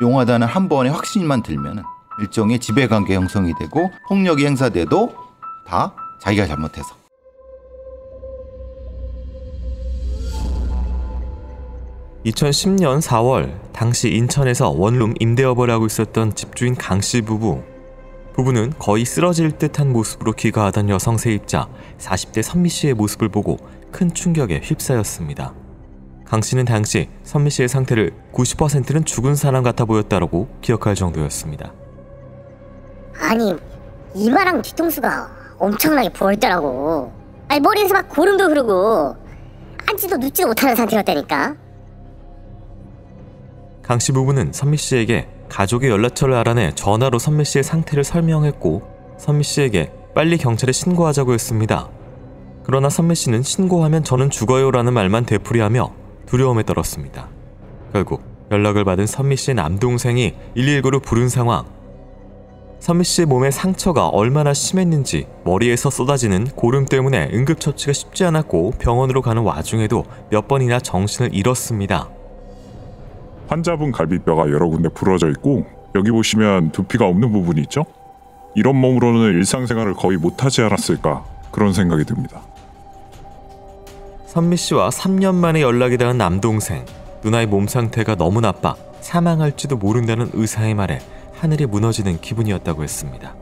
용하다는 한 번의 확신만 들면 일종의 지배관계 형성이 되고 폭력이 행사돼도 다 자기가 잘못해서 (2010년 4월) 당시 인천에서 원룸 임대업을 하고 있었던 집주인 강씨 부부 부부는 거의 쓰러질 듯한 모습으로 귀가하던 여성 세입자 40대 선미 씨의 모습을 보고 큰 충격에 휩싸였습니다. 강 씨는 당시 선미 씨의 상태를 90%는 죽은 사람 같아 보였다라고 기억할 정도였습니다. 아니 이마랑 뒤통수가 엄청나게 부어있더라고. 아니 머리에서 막 고름도 흐르고 앉지도 눕지도 못하는 상태였다니까. 강씨 부부는 선미 씨에게 가족의 연락처를 알아내 전화로 선미 씨의 상태를 설명했고 선미 씨에게 빨리 경찰에 신고하자고 했습니다. 그러나 선미 씨는 신고하면 저는 죽어요라는 말만 되풀이하며 두려움에 떨었습니다. 결국 연락을 받은 선미 씨 남동생이 119로 부른 상황. 선미 씨 몸에 상처가 얼마나 심했는지 머리에서 쏟아지는 고름 때문에 응급처치가 쉽지 않았고 병원으로 가는 와중에도 몇 번이나 정신을 잃었습니다. 환자분 갈비뼈가 여러 군데 부러져 있고 여기 보시면 두피가 없는 부분이 있죠? 이런 몸으로는 일상생활을 거의 못하지 않았을까 그런 생각이 듭니다. 선미 씨와 3년 만에 연락이 닿은 남동생. 누나의 몸 상태가 너무 나빠 사망할지도 모른다는 의사의 말에 하늘이 무너지는 기분이었다고 했습니다.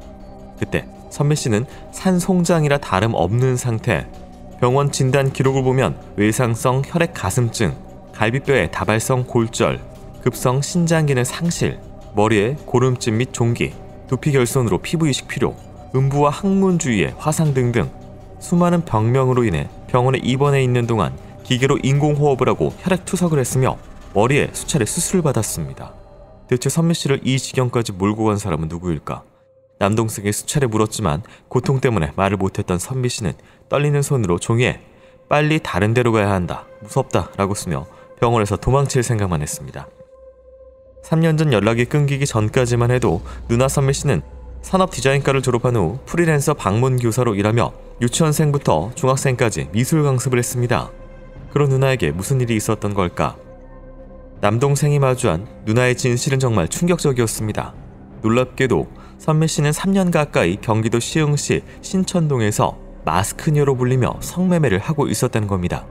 그때 선미 씨는 산송장이라 다름없는 상태. 병원 진단 기록을 보면 외상성 혈액 가슴증, 갈비뼈에 다발성 골절, 급성 신장 기능 상실, 머리에 고름찜 및 종기, 두피 결손으로 피부 이식 필요, 음부와 항문 주위에 화상 등등 수많은 병명으로 인해 병원에 입원해 있는 동안 기계로 인공호흡을 하고 혈액 투석을 했으며 머리에 수차례 수술을 받았습니다. 대체 선미 씨를 이 지경까지 몰고 간 사람은 누구일까? 남동생이 수차례 물었지만 고통 때문에 말을 못했던 선미 씨는 떨리는 손으로 종이에 빨리 다른 데로 가야 한다, 무섭다 라고 쓰며 병원에서 도망칠 생각만 했습니다. 3년 전 연락이 끊기기 전까지만 해도 누나 선미 씨는 산업 디자인과를 졸업한 후 프리랜서 방문 교사로 일하며 유치원생부터 중학생까지 미술 강습을 했습니다. 그런 누나에게 무슨 일이 있었던 걸까? 남동생이 마주한 누나의 진실은 정말 충격적이었습니다. 놀랍게도 선미 씨는 3년 가까이 경기도 시흥시 신천동에서 마스크녀로 불리며 성매매를 하고 있었다는 겁니다.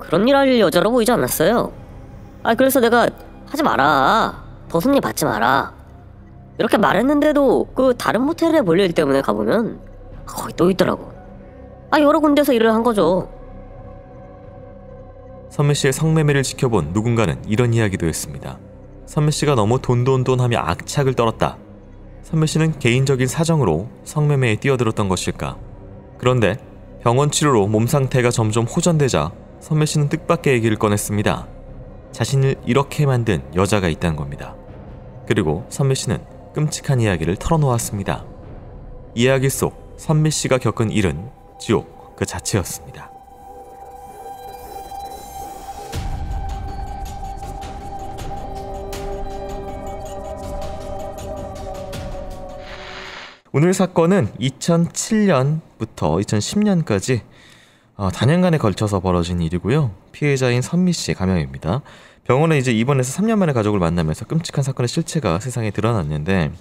그런 일 할 여자로 보이지 않았어요. 아 그래서 내가 하지 마라. 더 손님 받지 마라. 이렇게 말했는데도 그 다른 모텔에 몰려일 때문에 가보면 거의또 있더라고. 아 여러 군데서 일을 한 거죠. 선미 씨의 성매매를 지켜본 누군가는 이런 이야기도 했습니다. 선미 씨가 너무 돈돈돈하며 악착을 떨었다. 선미 씨는 개인적인 사정으로 성매매에 뛰어들었던 것일까. 그런데 병원 치료로 몸 상태가 점점 호전되자 선미 씨는 뜻밖의 얘기를 꺼냈습니다. 자신을 이렇게 만든 여자가 있다는 겁니다. 그리고 선미 씨는 끔찍한 이야기를 털어놓았습니다. 이야기 속 선미 씨가 겪은 일은 지옥 그 자체였습니다. 오늘 사건은 2007년부터 2010년까지 어, 단년간에 걸쳐서 벌어진 일이고요. 피해자인 선미 씨의 가명입니다. 병원에 이제 입원해서 3년 만에 가족을 만나면서 끔찍한 사건의 실체가 세상에 드러났는데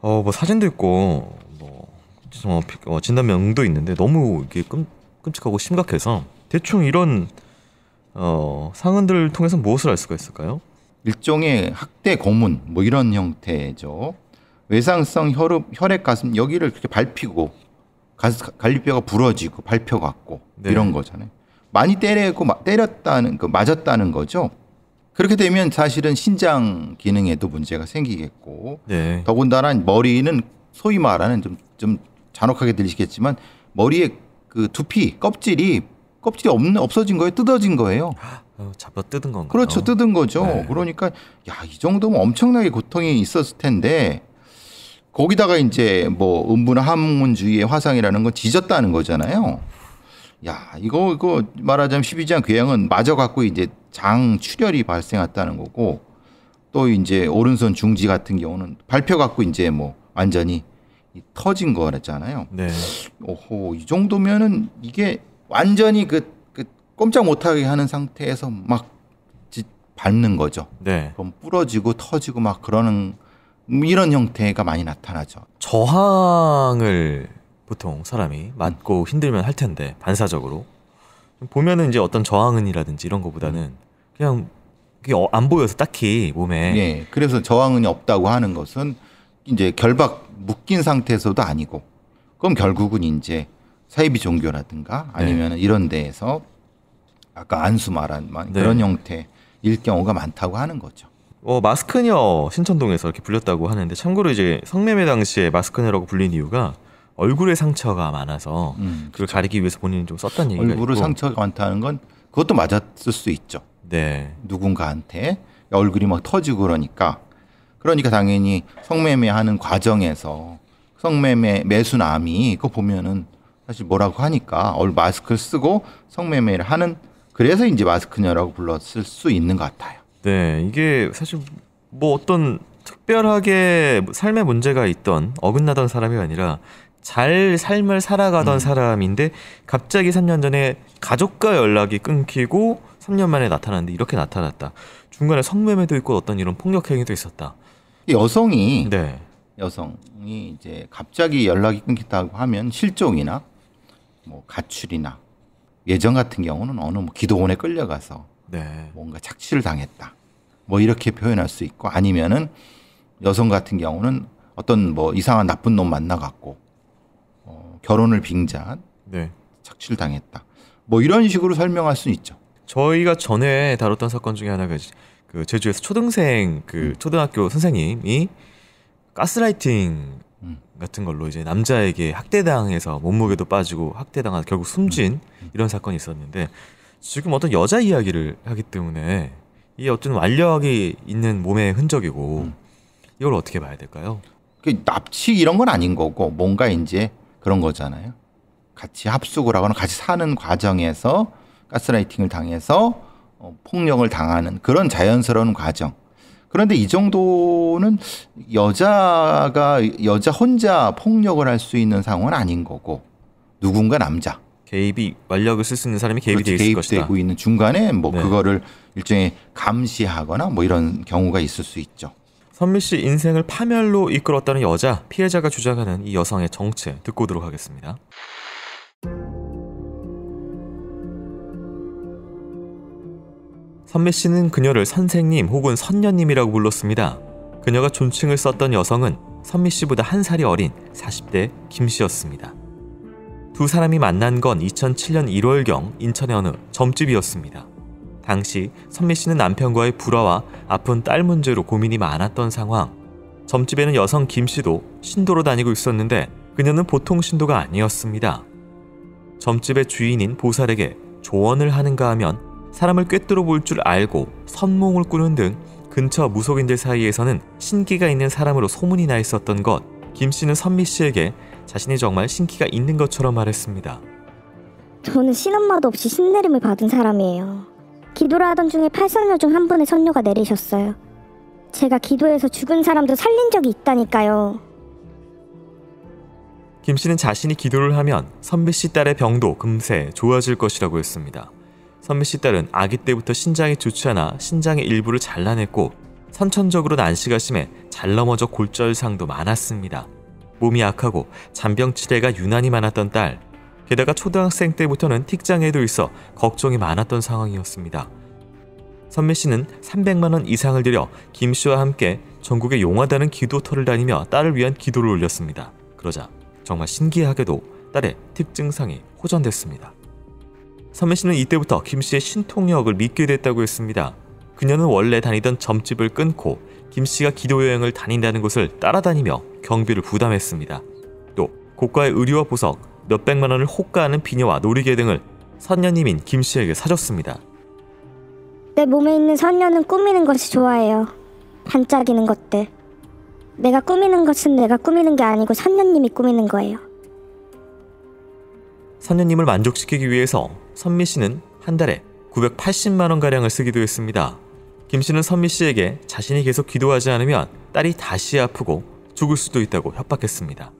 어뭐 사진도 있고 뭐 어, 어, 진단명도 있는데 너무 이게 끔, 끔찍하고 심각해서 대충 이런 어, 상흔들을 통해서 무엇을 알 수가 있을까요? 일종의 학대 고문 뭐 이런 형태죠. 외상성 혈흡, 혈액 가슴 여기를 그렇게 밟히고 갈비뼈가 부러지고 발표 같고 네. 이런 거잖아요. 많이 때리고 때렸다는 그 맞았다는 거죠. 그렇게 되면 사실은 신장 기능에도 문제가 생기겠고 네. 더군다나 머리는 소위 말하는 좀, 좀 잔혹하게 들리시겠지만 머리에 그 두피 껍질이 껍질이 없는 없어진 거예요 뜯어진 거예요. 어, 잡아 뜯은 건가요? 그렇죠 뜯은 거죠. 네. 그러니까 야 이 정도면 엄청나게 고통이 있었을 텐데 거기다가 이제 뭐음부함문주의의 화상이라는 건 지졌다는 거잖아요. 야, 이거, 이거 말하자면 1 2지궤양은 마저 갖고 이제 장 출혈이 발생했다는 거고 또 이제 오른손 중지 같은 경우는 발표 갖고 이제 뭐 완전히 터진 거랬잖아요. 네. 오호, 이 정도면은 이게 완전히 그, 그 꼼짝 못하게 하는 상태에서 막 밟는 거죠. 네. 그럼 부러지고 터지고 막 그러는 이런 형태가 많이 나타나죠. 저항을 보통 사람이 음. 맞고 힘들면 할 텐데 반사적으로 보면은 이제 어떤 저항은이라든지 이런 것보다는 음. 그냥 그게 어, 안 보여서 딱히 몸에 예. 그래서 저항은이 없다고 하는 것은 이제 결박 묶인 상태에서도 아니고 그럼 결국은 이제 사이비 종교라든가 아니면 네. 이런 데에서 아까 안수 말한 네. 그런 네. 형태일 경우가 많다고 하는 거죠. 어, 마스크녀 신천동에서 이렇게 불렸다고 하는데 참고로 이제 성매매 당시에 마스크녀라고 불린 이유가 얼굴에 상처가 많아서 음, 그걸 가리기 위해서 본인이 좀 썼다는 얘기가 얼굴에 상처가 많다는 건 그것도 맞았을 수 있죠. 네. 누군가한테 얼굴이 막 터지고 그러니까 그러니까 당연히 성매매하는 과정에서 성매매 매수남이 그거 보면은 사실 뭐라고 하니까 얼 마스크를 쓰고 성매매를 하는 그래서 이제 마스크녀라고 불렀을 수 있는 것 같아요. 네, 이게 사실 뭐 어떤 특별하게 삶의 문제가 있던 어긋나던 사람이 아니라 잘 삶을 살아가던 음. 사람인데 갑자기 3년 전에 가족과 연락이 끊기고 3년 만에 나타났는데 이렇게 나타났다. 중간에 성매매도 있고 어떤 이런 폭력 행위도 있었다. 여성이 네. 여성이 이제 갑자기 연락이 끊기다고 하면 실종이나 뭐 가출이나 예전 같은 경우는 어느 뭐 기도원에 끌려가서 네. 뭔가 착취를 당했다. 뭐 이렇게 표현할 수 있고 아니면은 여성 같은 경우는 어떤 뭐 이상한 나쁜 놈 만나갖고 어, 결혼을 빙자한 네. 착취를 당했다. 뭐 이런 식으로 설명할 수 있죠. 저희가 전에 다뤘던 사건 중에 하나가 그 제주에서 초등생 그 음. 초등학교 선생님이 가스라이팅 음. 같은 걸로 이제 남자에게 학대당해서 몸무게도 빠지고 학대당한 결국 숨진 음. 음. 이런 사건이 있었는데 지금 어떤 여자 이야기를 하기 때문에 이 어떤 완력이 있는 몸의 흔적이고 음. 이걸 어떻게 봐야 될까요? 그 납치 이런 건 아닌 거고 뭔가 이제 그런 거잖아요. 같이 합숙을 하거나 같이 사는 과정에서 가스라이팅을 당해서 어, 폭력을 당하는 그런 자연스러운 과정. 그런데 이 정도는 여자가 여자 혼자 폭력을 할 수 있는 상황은 아닌 거고 누군가 남자 개입이 완력을 쓸 수 있는 사람이 개입이 그렇지, 돼 있을 개입되고 것이다. 있는 중간에 뭐 네. 그거를 일종의 감시하거나 뭐 이런 경우가 있을 수 있죠. 선미 씨 인생을 파멸로 이끌었다는 여자 피해자가 주장하는 이 여성의 정체 듣고 오도록 겠습니다 선미 씨는 그녀를 선생님 혹은 선녀님이라고 불렀습니다. 그녀가 존칭을 썼던 여성은 선미 씨보다 한 살이 어린 40대 김 씨였습니다. 두 그 사람이 만난 건 2007년 1월경 인천의 어느 점집이었습니다. 당시 선미 씨는 남편과의 불화와 아픈 딸 문제로 고민이 많았던 상황. 점집에는 여성 김 씨도 신도로 다니고 있었는데 그녀는 보통 신도가 아니었습니다. 점집의 주인인 보살에게 조언을 하는가 하면 사람을 꿰뚫어 볼 줄 알고 선몽을 꾸는 등 근처 무속인들 사이에서는 신기가 있는 사람으로 소문이 나 있었던 것, 김 씨는 선미 씨에게 자신이 정말 신기가 있는 것처럼 말했습니다. 저는 신음마도 없이 신내림을 받은 사람이에요. 기도를 하던 중에 팔선녀 중 한 분의 선녀가 내리셨어요. 제가 기도해서 죽은 사람도 살린 적이 있다니까요. 김 씨는 자신이 기도를 하면 선배 씨 딸의 병도 금세 좋아질 것이라고 했습니다. 선배 씨 딸은 아기 때부터 신장이 좋지 않아 신장의 일부를 잘라냈고 선천적으로 난시가 심해 잘 넘어져 골절상도 많았습니다. 몸이 약하고 잔병 치레가 유난히 많았던 딸, 게다가 초등학생 때부터는 틱장애도 있어 걱정이 많았던 상황이었습니다. 선미 씨는 300만 원 이상을 들여 김 씨와 함께 전국의 용화다는 기도터를 다니며 딸을 위한 기도를 올렸습니다. 그러자 정말 신기하게도 딸의 틱 증상이 호전됐습니다. 선미 씨는 이때부터 김 씨의 신통력을 믿게 됐다고 했습니다. 그녀는 원래 다니던 점집을 끊고 김씨가 기도여행을 다닌다는 것을 따라다니며 경비를 부담했습니다. 또 고가의 의류와 보석, 몇백만 원을 호가하는 비녀와 놀이개 등을 선녀님인 김씨에게 사줬습니다. 내 몸에 있는 선녀는 꾸미는 것이 좋아해요. 반짝이는 것들. 내가 꾸미는 것은 내가 꾸미는 게 아니고 선녀님이 꾸미는 거예요. 선녀님을 만족시키기 위해서 선미 씨는 한 달에 980만 원가량을 쓰기도 했습니다. 김 씨는 선미 씨에게 자신이 계속 기도하지 않으면 딸이 다시 아프고 죽을 수도 있다고 협박했습니다.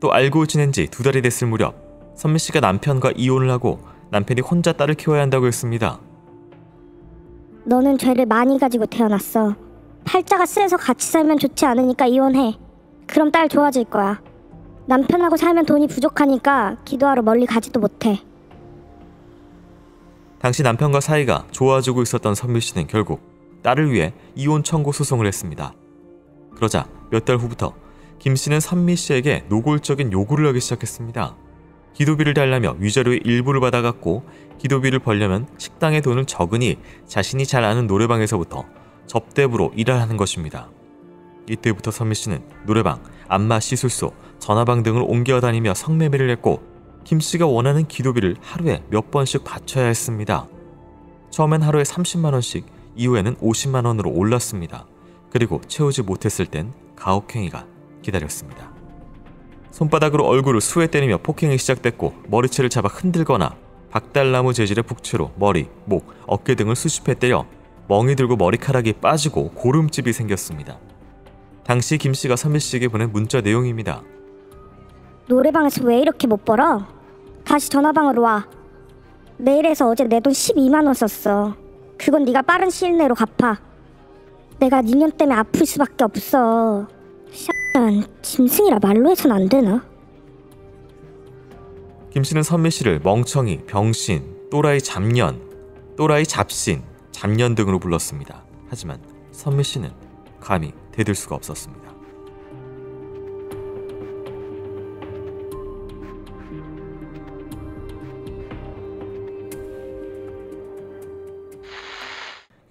또 알고 지낸 지 두 달이 됐을 무렵 선미 씨가 남편과 이혼을 하고 남편이 혼자 딸을 키워야 한다고 했습니다. 너는 죄를 많이 가지고 태어났어. 팔자가 쓰여서 같이 살면 좋지 않으니까 이혼해. 그럼 딸 좋아질 거야. 남편하고 살면 돈이 부족하니까 기도하러 멀리 가지도 못해. 당시 남편과 사이가 좋아지고 있었던 선미 씨는 결국 딸을 위해 이혼 청구 소송을 했습니다. 그러자 몇 달 후부터 김 씨는 선미 씨에게 노골적인 요구를 하기 시작했습니다. 기도비를 달라며 위자료의 일부를 받아갔고 기도비를 벌려면 식당의 돈을 적으니 자신이 잘 아는 노래방에서부터 접대부로 일을 하는 것입니다. 이때부터 선미 씨는 노래방, 안마 시술소, 전화방 등을 옮겨 다니며 성매매를 했고 김 씨가 원하는 기도비를 하루에 몇 번씩 바쳐야 했습니다. 처음엔 하루에 30만원씩, 이후에는 50만원으로 올랐습니다. 그리고 채우지 못했을 땐 가혹행위가 기다렸습니다. 손바닥으로 얼굴을 수에 때리며 폭행이 시작됐고 머리채를 잡아 흔들거나 박달나무 재질의 북채로 머리, 목, 어깨 등을 수십 회 때려 멍이 들고 머리카락이 빠지고 고름집이 생겼습니다. 당시 김 씨가 선미 씨에게 보낸 문자 내용입니다. 노래방에서 왜 이렇게 못 벌어? 다시 전화방으로 와. 메일에서 어제 내 돈 12만 원 썼어. 그건 네가 빠른 시일 내로 갚아. 내가 니년 때문에 아플 수밖에 없어. 샤난 짐승이라 말로 해선 안 되나? 김 씨는 선미 씨를 멍청이, 병신, 또라이 잡년, 또라이 잡신, 잡년 등으로 불렀습니다. 하지만 선미 씨는 감히 대들 수가 없었습니다.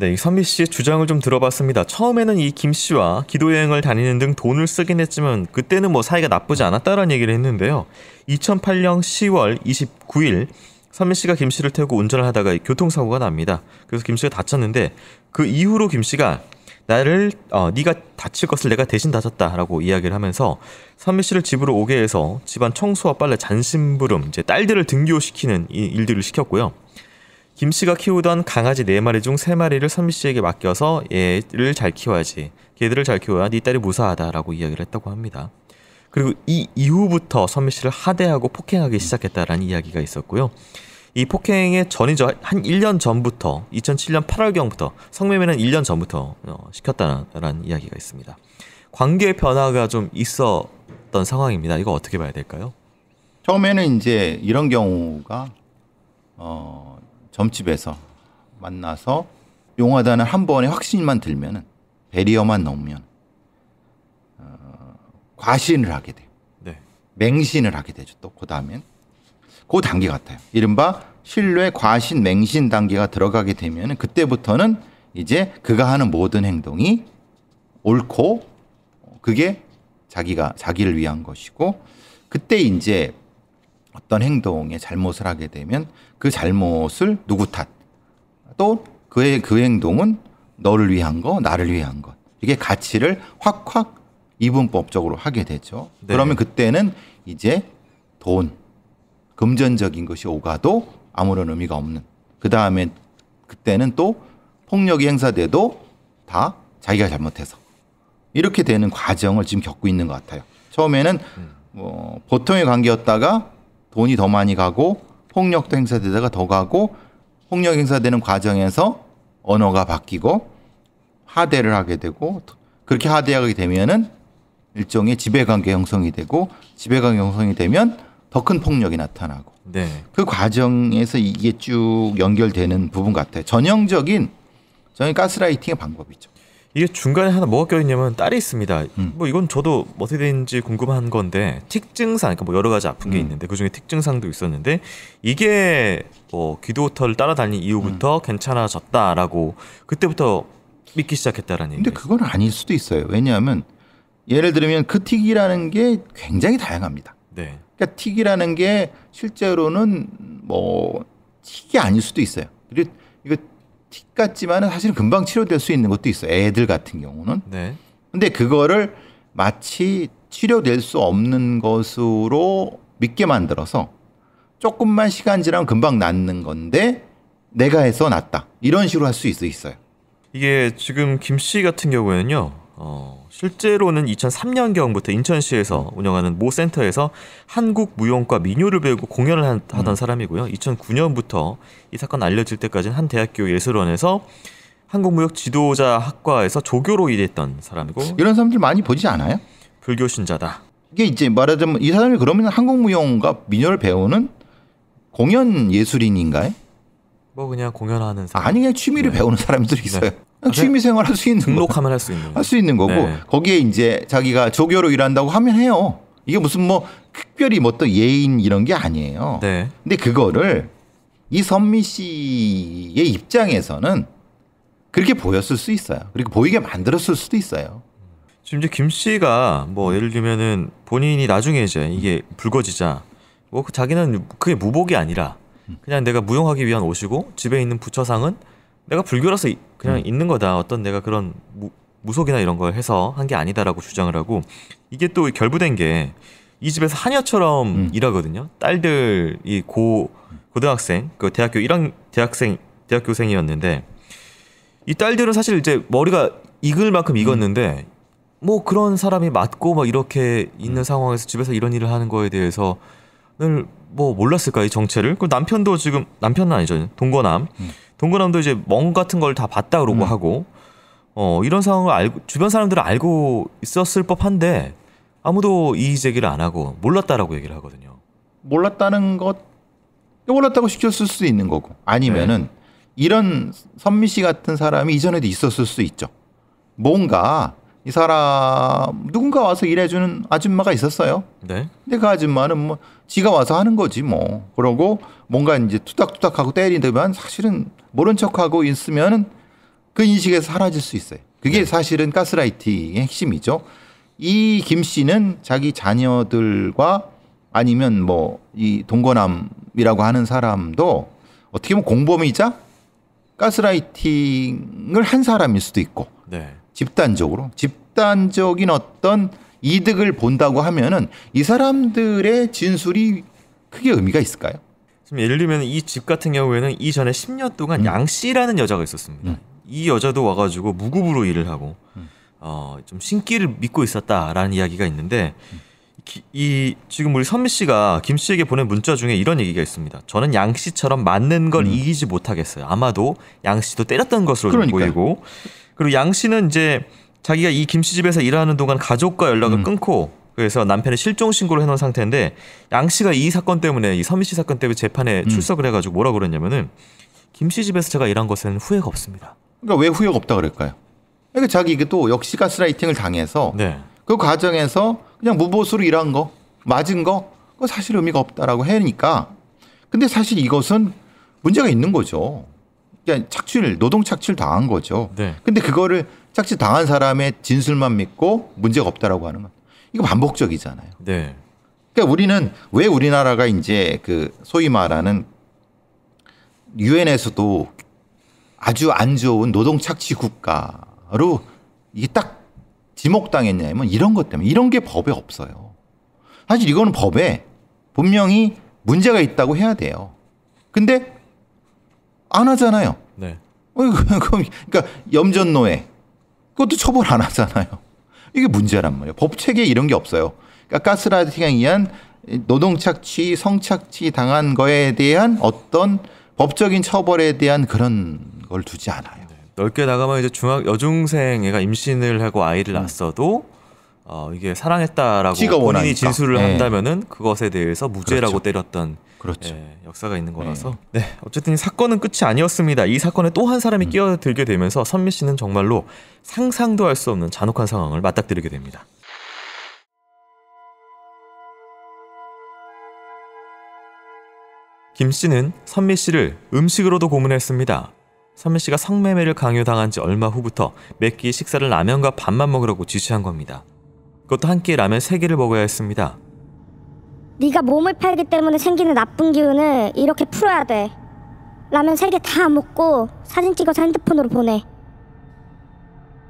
네, 선미 씨의 주장을 좀 들어봤습니다. 처음에는 이 김 씨와 기도 여행을 다니는 등 돈을 쓰긴 했지만 그때는 뭐 사이가 나쁘지 않았다라는 얘기를 했는데요. 2008년 10월 29일 선미 씨가 김 씨를 태우고 운전을 하다가 교통사고가 납니다. 그래서 김 씨가 다쳤는데 그 이후로 김 씨가 나를 어, 네가 다칠 것을 내가 대신 다쳤다라고 이야기를 하면서 선미 씨를 집으로 오게 해서 집안 청소와 빨래, 잔심부름, 이제 딸들을 등교시키는 일들을 시켰고요. 김 씨가 키우던 강아지 네마리중 세마리를 선미 씨에게 맡겨서 얘를 잘 키워야지. 걔들을 잘 키워야 네 딸이 무사하다라고 이야기를 했다고 합니다. 그리고 이 이후부터 선미 씨를 하대하고 폭행하기 시작했다라는 이야기가 있었고요. 이 폭행의 전이죠. 한 1년 전부터 2007년 8월경부터 성매매는 1년 전부터 어, 시켰다는 이야기가 있습니다. 관계의 변화가 좀 있었던 상황입니다. 이거 어떻게 봐야 될까요? 처음에는 이제 이런 경우가 어 점집에서 만나서 용하다는 한 번의 확신만 들면은 베리어만 넘으면 어, 과신을 하게 돼요. 네. 맹신을 하게 되죠. 또 그 다음엔 그 단계 같아요. 이른바 신뢰 과신 맹신 단계가 들어가게 되면은 그때부터는 이제 그가 하는 모든 행동이 옳고 그게 자기가 자기를 위한 것이고 그때 이제 어떤 행동에 잘못을 하게 되면 그 잘못을 누구 탓, 또 그의 그 행동은 너를 위한 거, 나를 위한 것. 이게 가치를 확확 이분법적으로 하게 되죠. 네. 그러면 그때는 이제 돈, 금전적인 것이 오가도 아무런 의미가 없는. 그 다음에 그때는 또 폭력이 행사돼도 다 자기가 잘못해서 이렇게 되는 과정을 지금 겪고 있는 것 같아요. 처음에는 음. 뭐 보통의 관계였다가 돈이 더 많이 가고 폭력도 행사되다가 더 가고 폭력 행사되는 과정에서 언어가 바뀌고 하대를 하게 되고 그렇게 하대하게 되면은 일종의 지배관계 형성이 되고 지배관계 형성이 되면 더 큰 폭력이 나타나고 네. 그 과정에서 이게 쭉 연결되는 부분 같아요. 전형적인 저는 가스라이팅의 방법이죠. 이게 중간에 하나 뭐가 껴있냐면 딸이 있습니다. 음. 뭐 이건 저도 어떻게 되는지 궁금한 건데 특증상, 그러니까 뭐 여러 가지 아픈 게 음. 있는데 그 중에 특증상도 있었는데 이게 뭐 기도터를 따라다닌 이후부터 음. 괜찮아졌다라고 그때부터 믿기 시작했다라는 얘기. 근데 그건 아닐 수도 있어요. 왜냐하면 예를 들면 그 틱이라는 게 굉장히 다양합니다. 네. 그러니까 틱이라는 게 실제로는 뭐 틱이 아닐 수도 있어요. 그리고 틱 같지만은 사실은 금방 치료될 수 있는 것도 있어. 요 애들 같은 경우는. 네. 근데 그거를 마치 치료될 수 없는 것으로 믿게 만들어서 조금만 시간 지나면 금방 낫는 건데 내가 해서 낫다. 이런 식으로 할 수 있어요. 이게 지금 김 씨 같은 경우에는요. 어, 실제로는 2003년경부터 인천시에서 음. 운영하는 모 센터에서 한국 무용과 민요를 배우고 공연을 한, 하던 음. 사람이고요. 2009년부터 이 사건 알려질 때까지는 한 대학교 예술원에서 한국무역 지도자 학과에서 조교로 일했던 사람이고 이런 사람들 많이 보지 않아요? 불교 신자다. 이게 이제 말하자면 이 사람이 그러면 한국무용과 민요를 배우는 공연 예술인인가요? 뭐 그냥 공연하는 사람. 아니 그냥 취미를 네. 배우는 사람들이 있어요. 네. 아, 취미 생활 할 수 있는 등록하면 할수 있는 할수 있는 거고 네. 거기에 이제 자기가 조교로 일한다고 하면 해요. 이게 무슨 뭐 특별히 뭐 또 예인 이런 게 아니에요. 네. 근데 그거를 이선미 씨의 입장에서는 그렇게 보였을 수 있어요. 그리고 보이게 만들었을 수도 있어요. 지금 이제 김 씨가 뭐 음. 예를 들면은 본인이 나중에 이제 음. 이게 불거지자 뭐 자기는 그게 무복이 아니라 음. 그냥 내가 무용하기 위한 옷이고 집에 있는 부처상은 내가 불교라서 그냥 음. 있는 거다. 어떤 내가 그런 무, 무속이나 이런 걸 해서 한 게 아니다라고 주장을 하고 이게 또 결부된 게 이 집에서 한여처럼 음. 일하거든요. 딸들이 고 고등학생 그 대학교 1학 대학생 대학교생이었는데 이 딸들은 사실 이제 머리가 익을 만큼 익었는데 음. 뭐 그런 사람이 맞고 막 이렇게 있는 음. 상황에서 집에서 이런 일을 하는 거에 대해서 늘뭐 몰랐을까 이 정체를 그 남편도 지금 남편은 아니죠 동거남 음. 동그남도 이제 멍 같은 걸 다 봤다 그러고 음. 하고 어 이런 상황을 알고 주변 사람들은 알고 있었을 법한데 아무도 이의 제기를 안 하고 몰랐다라고 얘기를 하거든요. 몰랐다는 것 몰랐다고 시켰을 수도 있는 거고 아니면은 네. 이런 선미 씨 같은 사람이 이전에도 있었을 수 있죠. 뭔가 이 사람 누군가 와서 일해주는 아줌마가 있었어요. 네. 근데 그 아줌마는 뭐 지가 와서 하는 거지 뭐. 그러고 뭔가 이제 투닥투닥하고 때리더만 사실은 모른 척하고 있으면은 그 인식에서 사라질 수 있어요. 그게 네. 사실은 가스라이팅의 핵심이죠. 이 김 씨는 자기 자녀들과 아니면 뭐 이 동거남이라고 하는 사람도 어떻게 보면 공범이자 가스라이팅을 한 사람일 수도 있고 네. 집단적으로 집단적인 어떤 이득을 본다고 하면은 이 사람들의 진술이 크게 의미가 있을까요? 지금 예를 들면 이 집 같은 경우에는 이전에 10년 동안 음. 양 씨라는 여자가 있었습니다. 음. 이 여자도 와가지고 무급으로 일을 하고 음. 어좀 신기를 믿고 있었다라는 이야기가 있는데 기, 이 지금 우리 선미 씨가 김 씨에게 보낸 문자 중에 이런 얘기가 있습니다. 저는 양 씨처럼 맞는 걸 음. 이기지 못하겠어요. 아마도 양 씨도 때렸던 것으로 보이고 그리고 양 씨는 이제 자기가 이 김 씨 집에서 일하는 동안 가족과 연락을 음. 끊고 그래서 남편의 실종 신고를 해놓은 상태인데 양 씨가 이 사건 때문에 이 서민 씨 사건 때문에 재판에 음. 출석을 해가지고 뭐라 고 그랬냐면은 김씨 집에서 제가 일한 것은 후회가 없습니다. 그러니까 왜 후회가 없다 그럴까요? 그러니까 자기 이게 또 역시 가스라이팅을 당해서 네. 그 과정에서 그냥 무보수로 일한 거 맞은 거 그거 사실 의미가 없다라고 하니까 근데 사실 이것은 문제가 있는 거죠. 그러니까 착취를 노동 착취를 당한 거죠. 네. 근데 그거를 착취 당한 사람의 진술만 믿고 문제가 없다라고 하는 건 이거 반복적이잖아요. 네. 그러니까 우리는 왜 우리나라가 이제 그 소위 말하는 유엔에서도 아주 안 좋은 노동 착취 국가로 이게 딱 지목당했냐면 이런 것 때문에 이런 게 법에 없어요. 사실 이거는 법에 분명히 문제가 있다고 해야 돼요. 근데 안 하잖아요. 네. 어, 그러니까 염전노예 그것도 처벌 안 하잖아요. 이게 문제란 말이에요. 법체계에 이런 게 없어요. 그러니까 가스라이팅에 의한 노동착취, 성착취 당한 거에 대한 어떤 법적인 처벌에 대한 그런 걸 두지 않아요. 네. 넓게 나가면 이제 중학 여중생 애가 임신을 하고 아이를 낳았어도 어, 이게 사랑했다라고 본인이 원하니까. 진술을 네. 한다면은 그것에 대해서 무죄라고 그렇죠. 때렸던 그렇죠. 예, 역사가 있는 거라서 네. 네 어쨌든 이 사건은 끝이 아니었습니다. 이 사건에 또 한 사람이 음. 끼어들게 되면서 선미 씨는 정말로 상상도 할 수 없는 잔혹한 상황을 맞닥뜨리게 됩니다. 김 씨는 선미 씨를 음식으로도 고문했습니다. 선미 씨가 성매매를 강요당한 지 얼마 후부터 매끼 식사를 라면과 밥만 먹으라고 지시한 겁니다. 그것도 한끼 라면 3 개를 먹어야 했습니다. 네가 몸을 팔기 때문에 생기는 나쁜 기운을 이렇게 풀어야 돼. 라면 세 개 다 먹고 사진 찍어서 핸드폰으로 보내.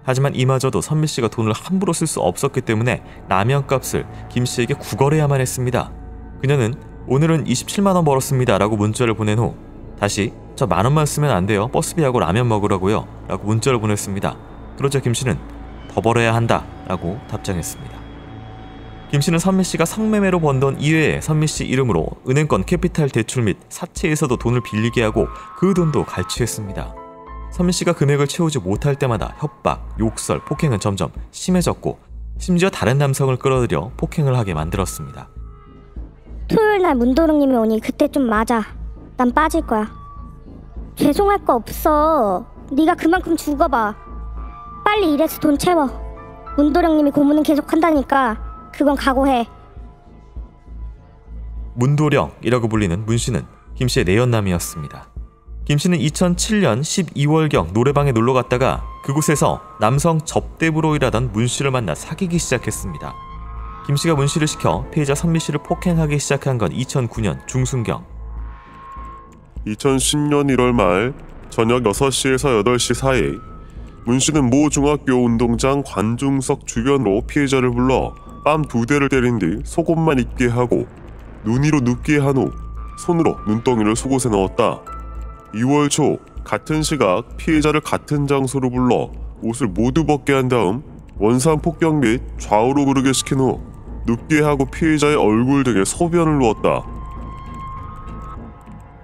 하지만 이마저도 선미 씨가 돈을 함부로 쓸 수 없었기 때문에 라면 값을 김 씨에게 구걸해야만 했습니다. 그녀는 오늘은 27만 원 벌었습니다 라고 문자를 보낸 후 다시 저 만 원만 쓰면 안 돼요 버스비하고 라면 먹으라고요 라고 문자를 보냈습니다. 그러자 김 씨는 버버려야 한다 라고 답장했습니다. 김씨는 선미씨가 성매매로 번 돈 이외에 선미씨 이름으로 은행권 캐피탈 대출 및 사채에서도 돈을 빌리게 하고 그 돈도 갈취했습니다. 선미씨가 금액을 채우지 못할 때마다 협박, 욕설, 폭행은 점점 심해졌고 심지어 다른 남성을 끌어들여 폭행을 하게 만들었습니다. 토요일 날 문도롱님이 오니 그때 좀 맞아. 난 빠질 거야. 죄송할 거 없어. 네가 그만큼 죽어봐. 빨리 일해서 돈 채워. 문도령님이 고문은 계속 한다니까 그건 각오해. 문도령이라고 불리는 문 씨는 김 씨의 내연남이었습니다. 김 씨는 2007년 12월경 노래방에 놀러 갔다가 그곳에서 남성 접대부로 일하던 문 씨를 만나 사귀기 시작했습니다. 김 씨가 문 씨를 시켜 피해자 선미 씨를 폭행하기 시작한 건 2009년 중순경. 2010년 1월 말 저녁 6시에서 8시 사이 문 씨는 모 중학교 운동장 관중석 주변으로 피해자를 불러 뺨 두 대를 때린 뒤 속옷만 입게 하고 눈 위로 눕게 한 후 손으로 눈덩이를 속옷에 넣었다. 2월 초 같은 시각 피해자를 같은 장소로 불러 옷을 모두 벗게 한 다음 원산 폭격 및 좌우로 구르게 시킨 후 눕게 하고 피해자의 얼굴 등에 소변을 놓았다.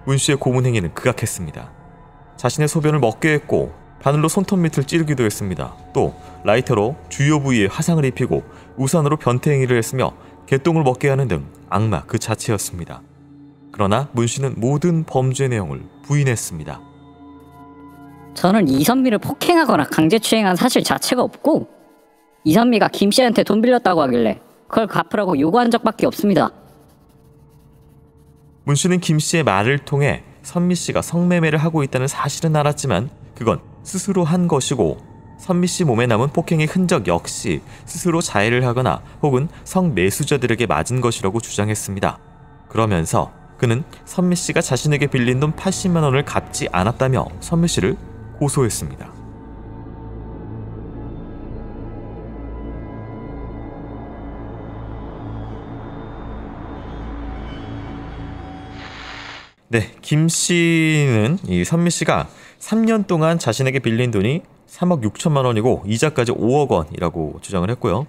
문 씨의 고문 행위는 극악했습니다. 자신의 소변을 먹게 했고 바늘로 손톱 밑을 찌르기도 했습니다. 또 라이터로 주요 부위에 화상을 입히고 우산으로 변태 행위를 했으며 개똥을 먹게 하는 등 악마 그 자체였습니다. 그러나 문 씨는 모든 범죄 내용을 부인했습니다. 저는 이선미를 폭행하거나 강제추행한 사실 자체가 없고 이선미가 김 씨한테 돈 빌렸다고 하길래 그걸 갚으라고 요구한 적밖에 없습니다. 문 씨는 김 씨의 말을 통해 선미 씨가 성매매를 하고 있다는 사실은 알았지만 그건 스스로 한 것이고 선미 씨 몸에 남은 폭행의 흔적 역시 스스로 자해를 하거나 혹은 성매수자들에게 맞은 것이라고 주장했습니다. 그러면서 그는 선미 씨가 자신에게 빌린 돈 80만 원을 갚지 않았다며 선미 씨를 고소했습니다. 네, 김 씨는 이 선미 씨가 3년 동안 자신에게 빌린 돈이 3억 6천만 원이고 이자까지 5억 원이라고 주장을 했고요.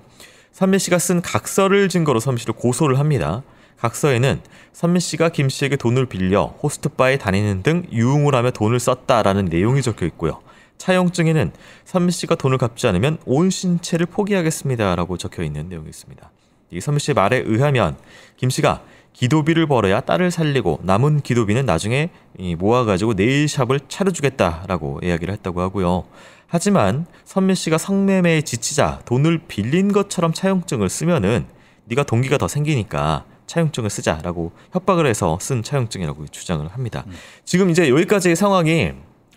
선미 씨가 쓴 각서를 증거로 선미 씨를 고소를 합니다. 각서에는 선미 씨가 김 씨에게 돈을 빌려 호스트바에 다니는 등 유흥을 하며 돈을 썼다라는 내용이 적혀 있고요. 차용증에는 선미 씨가 돈을 갚지 않으면 온 신체를 포기하겠습니다라고 적혀 있는 내용이 있습니다. 이 선미 씨의 말에 의하면 김 씨가 기도비를 벌어야 딸을 살리고 남은 기도비는 나중에 모아가지고 네일샵을 차려주겠다라고 이야기를 했다고 하고요. 하지만 선미 씨가 성매매에 지치자 돈을 빌린 것처럼 차용증을 쓰면은 네가 동기가 더 생기니까 차용증을 쓰자라고 협박을 해서 쓴 차용증이라고 주장을 합니다. 음. 지금 이제 여기까지의 상황이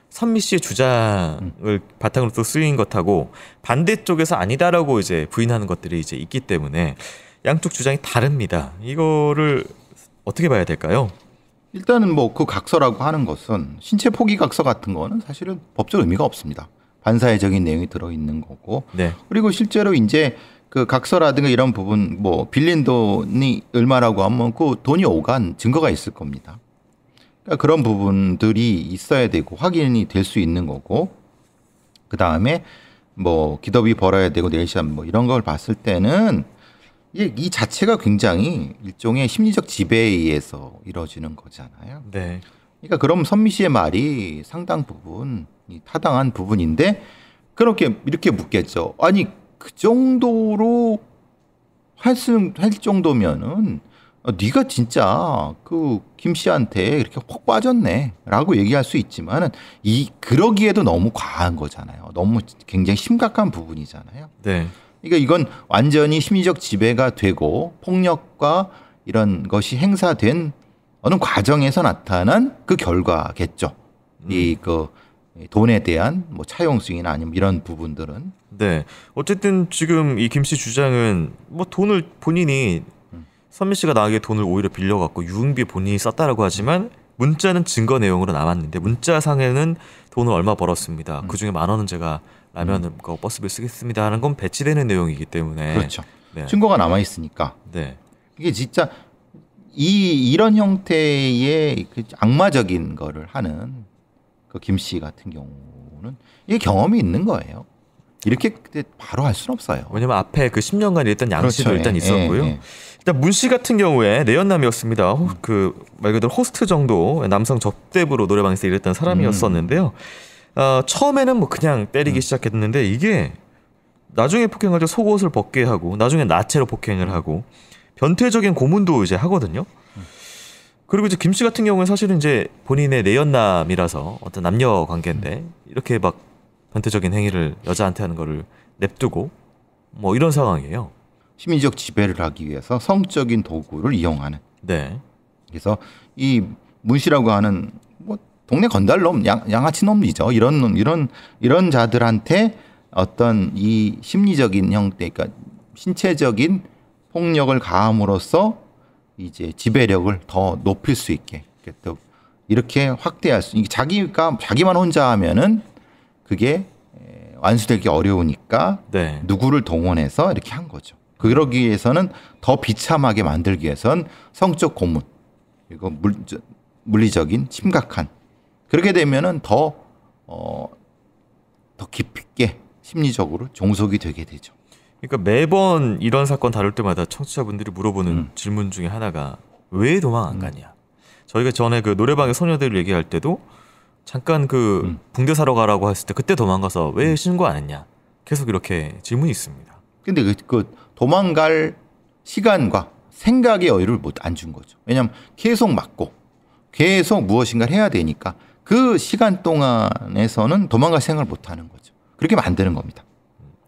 선미 씨의 주장을 음. 바탕으로 또 쓰인 것하고 반대쪽에서 아니다라고 이제 부인하는 것들이 이제 있기 때문에 양쪽 주장이 다릅니다. 이거를 어떻게 봐야 될까요? 일단은 뭐 그 각서라고 하는 것은 신체 포기 각서 같은 거는 사실은 법적 의미가 없습니다. 반사회적인 내용이 들어 있는 거고. 네. 그리고 실제로 이제 그 각서라든가 이런 부분 뭐 빌린 돈이 얼마라고 하면 그 돈이 오간 증거가 있을 겁니다. 그러니까 그런 부분들이 있어야 되고 확인이 될 수 있는 거고 그 다음에 뭐기업비 벌어야 되고 내시한 뭐 이런 걸 봤을 때는 이, 예, 이 자체가 굉장히 일종의 심리적 지배에 의해서 이루어지는 거잖아요. 네. 그러니까 그럼 선미 씨의 말이 상당 부분 타당한 부분인데 그렇게 이렇게 묻겠죠. 아니 그 정도로 할수할 정도면은 어, 네가 진짜 그 김 씨한테 이렇게 확 빠졌네라고 얘기할 수 있지만은 이 그러기에도 너무 과한 거잖아요. 너무 굉장히 심각한 부분이잖아요. 네. 그러니까 이건 완전히 심리적 지배가 되고 폭력과 이런 것이 행사된 어느 과정에서 나타난 그 결과겠죠. 음. 이그 돈에 대한 뭐 차용수익이나 아니면 이런 부분들은 네 어쨌든 지금 이김 씨 주장은 뭐 돈을 본인이 음. 선미 씨가 나에게 돈을 오히려 빌려갖고 유흥비 본인이 썼다라고 하지만 문자는 증거 내용으로 남았는데 문자상에는 돈을 얼마 벌었습니다 음. 그중에 만 원은 제가 라면을 음. 버스비를 쓰겠습니다 하는 건 배치되는 내용이기 때문에 그렇죠. 네. 증거가 남아 있으니까. 네. 이게 진짜 이 이런 형태의 그 악마적인 거를 하는 그 김 씨 같은 경우는 이게 경험이 있는 거예요. 이렇게 바로 할 수는 없어요. 왜냐면 앞에 그 10년간 일단 양씨도 그렇죠. 일단 예, 있었고요. 예, 예. 일단 문 씨 같은 경우에 내연남이었습니다. 음. 그말 그대로 호스트 정도 남성 접대부로 노래방에서 일했던 사람이었었는데요. 음. 어, 처음에는 뭐 그냥 때리기 음. 시작했는데 이게 나중에 폭행할 때 속옷을 벗게 하고 나중에 나체로 폭행을 음. 하고 변태적인 고문도 이제 하거든요. 음. 그리고 이제 김 씨 같은 경우는 사실은 이제 본인의 내연남이라서 어떤 남녀 관계인데 음. 이렇게 막 변태적인 행위를 여자한테 하는 거를 냅두고 뭐 이런 상황이에요. 심리적 지배를 하기 위해서 성적인 도구를 이용하는. 네. 그래서 이 문씨라고 하는 뭐 동네 건달놈, 양, 아치놈이죠 이런 이런 이런 자들한테 어떤 이 심리적인 형태, 그러니까 신체적인 폭력을 가함으로써 이제 지배력을 더 높일 수 있게 이렇게 확대할 수. 이게 자기가 자기만 혼자 하면은 그게 완수되기 어려우니까 네. 누구를 동원해서 이렇게 한 거죠. 그러기 위해서는 더 비참하게 만들기 위해선 성적 고문 그리고 물리적인 심각한 그렇게 되면은 더, 어, 더 깊게 심리적으로 종속이 되게 되죠. 그러니까 매번 이런 사건 다룰 때마다 청취자분들이 물어보는 음. 질문 중에 하나가 왜 도망 안 가냐. 음. 저희가 전에 그 노래방에 소녀들 을 얘기할 때도 잠깐 그 음. 붕대 사러 가라고 했을 때 그때 도망가서 왜 음. 신고 안 했냐. 계속 이렇게 질문이 있습니다. 근데 그, 그 도망갈 시간과 생각의 여유를 못 안 준 거죠. 왜냐하면 계속 맞고 계속 무엇인가 해야 되니까 그 시간 동안에서는 도망갈 생각을 못 하는 거죠. 그렇게 만드는 겁니다.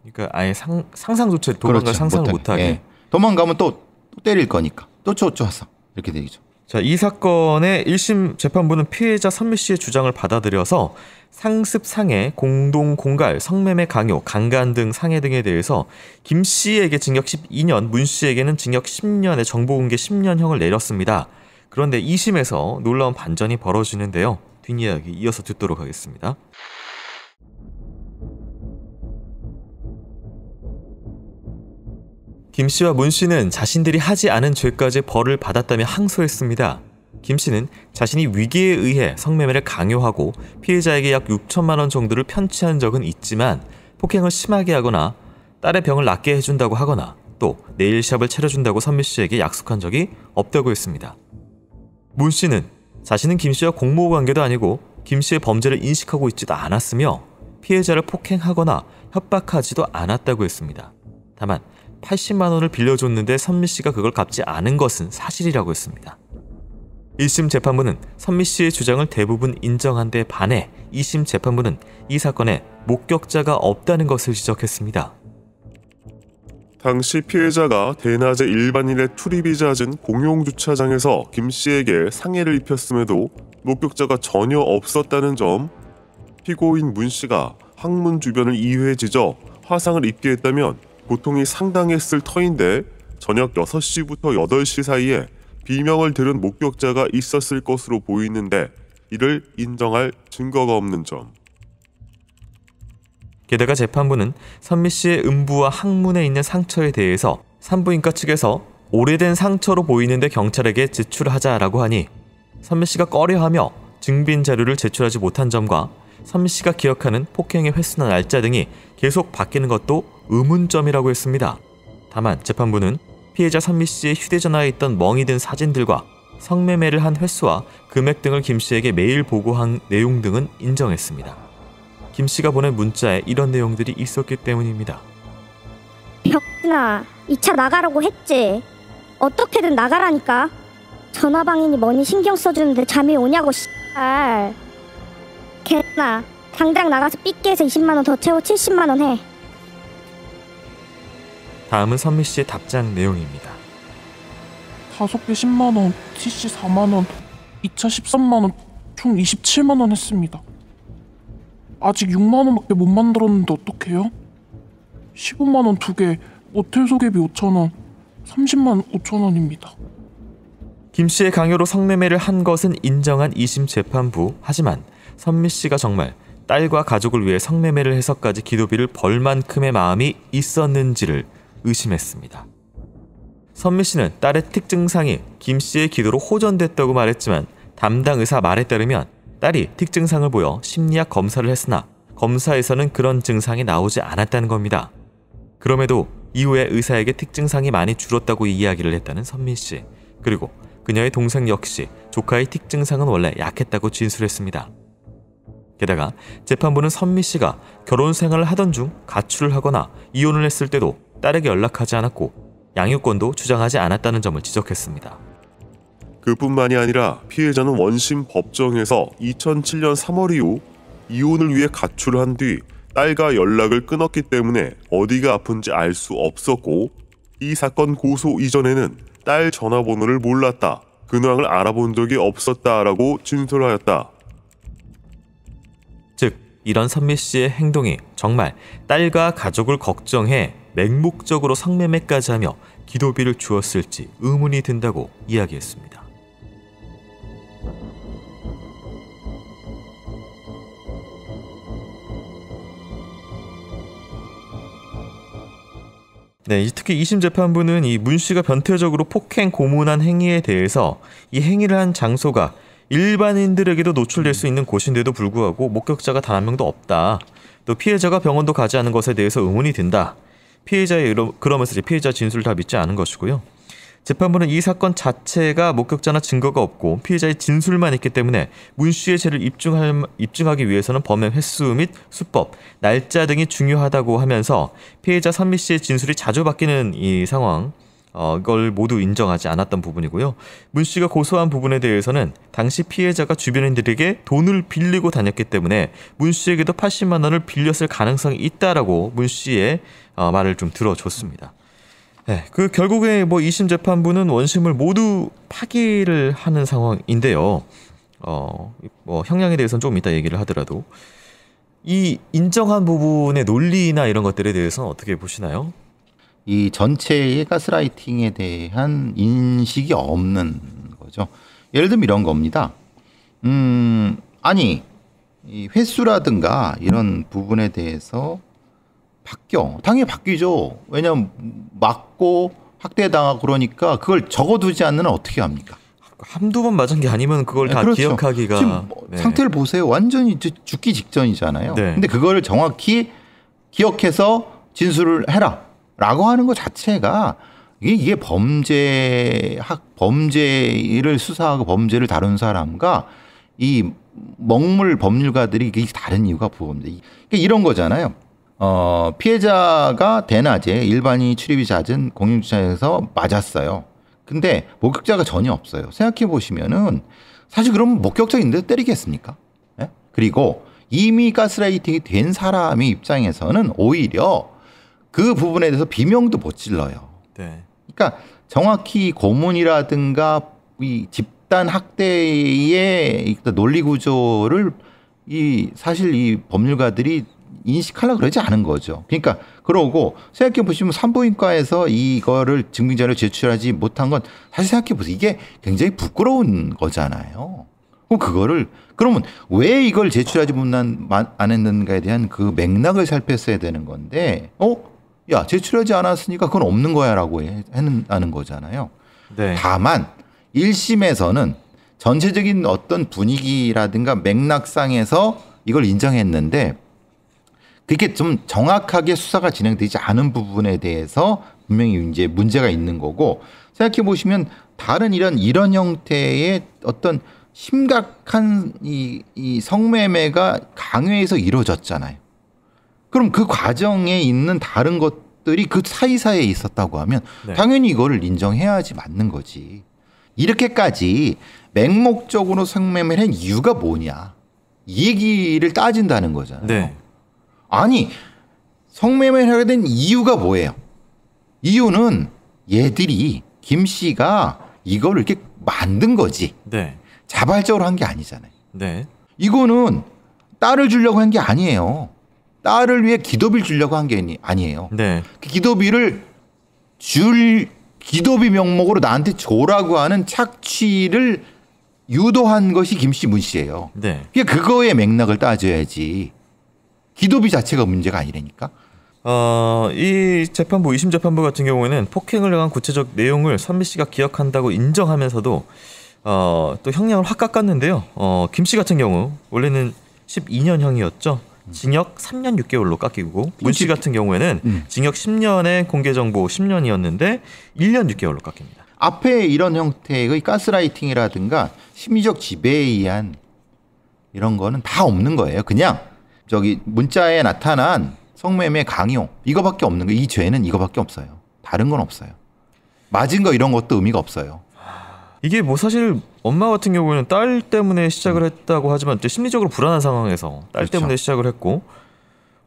그러니까 아예 상, 상상조차 도망갈 그렇죠. 상상을 못 하게. 예. 도망가면 또, 또, 때릴 거니까. 또 쫓아서 이렇게 되죠. 자, 이 사건의 1심 재판부는 피해자 선미 씨의 주장을 받아들여서 상습 상해, 공동 공갈, 성매매 강요, 강간 등 상해 등에 대해서 김 씨에게 징역 12년, 문 씨에게는 징역 10년의 정보공개 10년형을 내렸습니다. 그런데 2심에서 놀라운 반전이 벌어지는데요. 뒷이야기 이어서 듣도록 하겠습니다. 김 씨와 문 씨는 자신들이 하지 않은 죄까지 벌을 받았다며 항소했습니다. 김 씨는 자신이 위기에 의해 성매매를 강요하고 피해자에게 약 6천만 원 정도를 편취한 적은 있지만 폭행을 심하게 하거나 딸의 병을 낫게 해준다고 하거나 또 네일샵을 차려준다고 선미 씨에게 약속한 적이 없다고 했습니다. 문 씨는 자신은 김 씨와 공모 관계도 아니고 김 씨의 범죄를 인식하고 있지도 않았으며 피해자를 폭행하거나 협박하지도 않았다고 했습니다. 다만 80만 원을 빌려줬는데 선미 씨가 그걸 갚지 않은 것은 사실이라고 했습니다. 1심 재판부는 선미 씨의 주장을 대부분 인정한 데 반해 2심 재판부는 이 사건에 목격자가 없다는 것을 지적했습니다. 당시 피해자가 대낮에 일반인의 출입이 잦은 공용 주차장에서 김 씨에게 상해를 입혔음에도 목격자가 전혀 없었다는 점, 피고인 문 씨가 항문 주변을 2회 지져 화상을 입게 했다면 고통이 상당했을 터인데 저녁 6시부터 8시 사이에 비명을 들은 목격자가 있었을 것으로 보이는데 이를 인정할 증거가 없는 점. 게다가 재판부는 선미 씨의 음부와 항문에 있는 상처에 대해서 산부인과 측에서 오래된 상처로 보이는데 경찰에게 제출하자라고 하니 선미 씨가 꺼려하며 증빙 자료를 제출하지 못한 점과 선미 씨가 기억하는 폭행의 횟수나 날짜 등이 계속 바뀌는 것도 의문점이라고 했습니다. 다만 재판부는 피해자 선미 씨의 휴대전화에 있던 멍이 든 사진들과 성매매를 한 횟수와 금액 등을 김 씨에게 매일 보고한 내용 등은 인정했습니다. 김 씨가 보낸 문자에 이런 내용들이 있었기 때문입니다. 벽나 이차 나가라고 했지. 어떻게든 나가라니까. 전화방인이 뭐니 신경 써주는데 잠이 오냐고 씨 개나 당장 나가서 삐끼해서 20만 원 더 채워 70만 원 해. 다음은 선미 씨의 답장 내용입니다. 다섯 개 10만 원, TC 4만 원, 2차 13만 원, 총 27만 원 했습니다. 아직 6만원밖에 못 만들었는데 어떡해요? 15만원 두개 모텔 소개비 5천원 30만 5천원입니다 김씨의 강요로 성매매를 한 것은 인정한 2심 재판부 하지만 선미씨가 정말 딸과 가족을 위해 성매매를 해서까지 기도비를 벌 만큼의 마음이 있었는지를 의심했습니다. 선미 씨는 딸의 특증상이 김 씨의 기도로 호전됐다고 말했지만 담당 의사 말에 따르면 딸이 특증상을 보여 심리학 검사를 했으나 검사에서는 그런 증상이 나오지 않았다는 겁니다. 그럼에도 이후에 의사에게 특증상이 많이 줄었다고 이야기를 했다는 선민 씨. 그리고 그녀의 동생 역시 조카의 특증상은 원래 약했다고 진술했습니다. 게다가 재판부는 선미 씨가 결혼 생활을 하던 중 가출을 하거나 이혼을 했을 때도 딸에게 연락하지 않았고 양육권도 주장하지 않았다는 점을 지적했습니다. 그뿐만이 아니라 피해자는 원심 법정에서 2007년 3월 이후 이혼을 위해 가출을 한 뒤 딸과 연락을 끊었기 때문에 어디가 아픈지 알 수 없었고 이 사건 고소 이전에는 딸 전화번호를 몰랐다. 근황을 알아본 적이 없었다라고 진술하였다. 즉 이런 선미 씨의 행동이 정말 딸과 가족을 걱정해 맹목적으로 성매매까지 하며 기도비를 주었을지 의문이 든다고 이야기했습니다. 네, 특히 2심 재판부는 이 문 씨가 변태적으로 폭행 고문한 행위에 대해서 이 행위를 한 장소가 일반인들에게도 노출될 수 있는 곳인데도 불구하고 목격자가 단 한 명도 없다. 또 피해자가 병원도 가지 않은 것에 대해서 의문이 든다. 피해자의 그러면서 피해자 진술을 다 믿지 않은 것이고요. 재판부는 이 사건 자체가 목격자나 증거가 없고 피해자의 진술만 있기 때문에 문 씨의 죄를 입증할, 입증하기 위해서는 범행 횟수 및 수법, 날짜 등이 중요하다고 하면서 피해자 선미 씨의 진술이 자주 바뀌는 이 상황, 어, 이걸 모두 인정하지 않았던 부분이고요. 문 씨가 고소한 부분에 대해서는 당시 피해자가 주변인들에게 돈을 빌리고 다녔기 때문에 문 씨에게도 80만 원을 빌렸을 가능성이 있다라고 문 씨의 어, 말을 좀 들어줬습니다. 네, 그 결국에 뭐 2심 재판부는 원심을 모두 파기를 하는 상황인데요. 어, 뭐 형량에 대해서는 좀 이따 얘기를 하더라도 이 인정한 부분의 논리나 이런 것들에 대해서는 어떻게 보시나요? 이 전체의 가스라이팅에 대한 인식이 없는 거죠. 예를 들면 이런 겁니다. 음, 아니 이 횟수라든가 이런 부분에 대해서 바뀌어. 당연히 바뀌죠. 왜냐하면 맞고 학대당하고 그러니까 그걸 적어두지 않는 어떻게 합니까? 한두 번 맞은 게 아니면 그걸 네, 다 그렇죠. 기억하기가 지금 뭐 네. 상태를 보세요. 완전히 죽기 직전이잖아요. 네. 근데 그걸 정확히 기억해서 진술을 해라라고 하는 것 자체가 이게, 이게 범죄 학 범죄를 수사하고 범죄를 다룬 사람과 이 먹물 법률가들이 이게 다른 이유가 부겁니다. 그러니까 이런 거잖아요. 어, 피해자가 대낮에 일반이 인 출입이 잦은 공영주차장에서 맞았어요. 근데 목격자가 전혀 없어요. 생각해 보시면은 사실 그럼 목격자인데 때리겠습니까? 예? 그리고 이미 가스라이팅이 된 사람의 입장에서는 오히려 그 부분에 대해서 비명도 못 질러요. 네. 그러니까 정확히 고문이라든가 이 집단 학대의 논리 구조를 이 사실 이 법률가들이 인식하려 그러지 않은 거죠. 그러니까 그러고 생각해 보시면 산부인과에서 이거를 증빙 자료 제출하지 못한 건 사실 생각해 보세요. 이게 굉장히 부끄러운 거잖아요. 그럼 그거를 그러면 왜 이걸 제출하지 못한 안 했는가에 대한 그 맥락을 살폈어야 되는 건데 어? 야, 제출하지 않았으니까 그건 없는 거야라고 했다는 거잖아요. 네. 다만 1심에서는 전체적인 어떤 분위기라든가 맥락상에서 이걸 인정했는데 그게 좀 정확하게 수사가 진행되지 않은 부분에 대해서 분명히 이제 문제가 있는 거고 생각해 보시면 다른 이런 이런 형태의 어떤 심각한 이, 이 성매매가 강요해서 이루어졌잖아요. 그럼 그 과정에 있는 다른 것들이 그 사이사이에 있었다고 하면 네. 당연히 이거를 인정해야지 맞는 거지. 이렇게까지 맹목적으로 성매매를 한 이유가 뭐냐. 이 얘기를 따진다는 거잖아요. 네. 아니, 성매매를 하게 된 이유가 뭐예요? 이유는 얘들이 김 씨가 이걸 이렇게 만든 거지. 네. 자발적으로 한 게 아니잖아요. 네. 이거는 딸을 주려고 한 게 아니에요. 딸을 위해 기도비를 주려고 한 게 아니에요. 네. 그 기도비를 줄 기도비 명목으로 나한테 줘라고 하는 착취를 유도한 것이 김 씨 문씨예요. 네. 그러니까 그거의 맥락을 따져야지. 기도비 자체가 문제가 아니라니까. 어, 이 재판부 2심 재판부 같은 경우에는 폭행을 향한 구체적 내용을 선미 씨가 기억한다고 인정하면서도 어, 또 형량을 확 깎았는데요. 어, 김 씨 같은 경우 원래는 12년형이었죠. 징역 3년 6개월로 깎이고 문 씨 같은 경우에는 음. 징역 10년에 공개 정보 10년이었는데 1년 6개월로 깎입니다. 앞에 이런 형태의 가스라이팅이라든가 심리적 지배에 의한 이런 거는 다 없는 거예요. 그냥 저기 문자에 나타난 성매매 강요 이거밖에 없는 거 이 죄는 이거밖에 없어요. 다른 건 없어요. 맞은 거 이런 것도 의미가 없어요. 이게 뭐 사실 엄마 같은 경우에는 딸 때문에 시작을 음. 했다고 하지만 심리적으로 불안한 상황에서 딸 그렇죠. 때문에 시작을 했고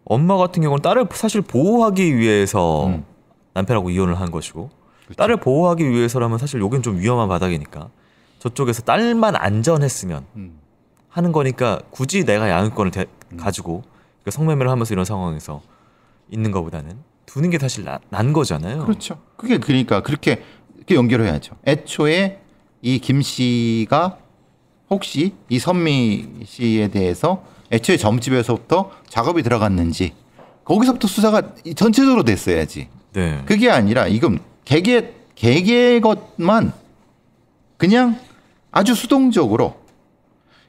엄마 같은 경우는 딸을 사실 보호하기 위해서 음. 남편하고 이혼을 한 것이고 그렇죠. 딸을 보호하기 위해서라면 사실 여긴 좀 위험한 바닥이니까 저쪽에서 딸만 안전했으면 음. 하는 거니까 굳이 내가 양육권을 대, 음. 가지고 그러니까 성매매를 하면서 이런 상황에서 있는 것보다는 두는 게 사실 나, 난 거잖아요. 그렇죠. 그게 그러니까 그렇게 연결해야죠. 애초에 이 김 씨가 혹시 이 선미 씨에 대해서 애초에 점집에서부터 작업이 들어갔는지 거기서부터 수사가 전체적으로 됐어야지. 네. 그게 아니라 이건 개개 개개 것만 그냥 아주 수동적으로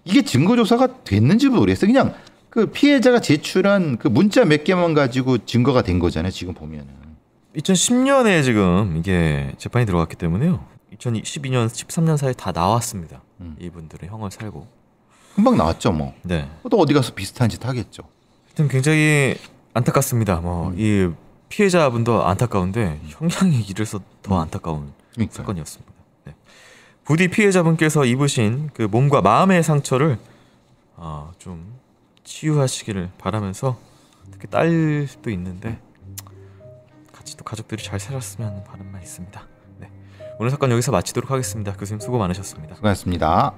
이게 증거 조사가 됐는지 모르겠어. 요 그냥 그 피해자가 제출한 그 문자 몇 개만 가지고 증거가 된 거잖아요. 지금 보면은. 2010년에 지금 이게 재판이 들어갔기 때문에요. 2012년, 13년 사이 에다 나왔습니다. 음. 이분들은 형을 살고 금방 나왔죠, 뭐. 네. 또 어디 가서 비슷한 짓 하겠죠. 하여튼 굉장히 안타깝습니다. 뭐이 음. 피해자분도 안타까운데 형량이 이래서 더 음. 안타까운 그러니까요. 사건이었습니다. 네. 부디 피해자분께서 입으신 그 몸과 마음의 상처를 어, 좀 치유하시기를 바라면서 특히 딸도 있는데 같이 또 가족들이 잘 살았으면 하는 바람만 있습니다. 네. 오늘 사건 여기서 마치도록 하겠습니다. 교수님 수고 많으셨습니다. 수고하셨습니다.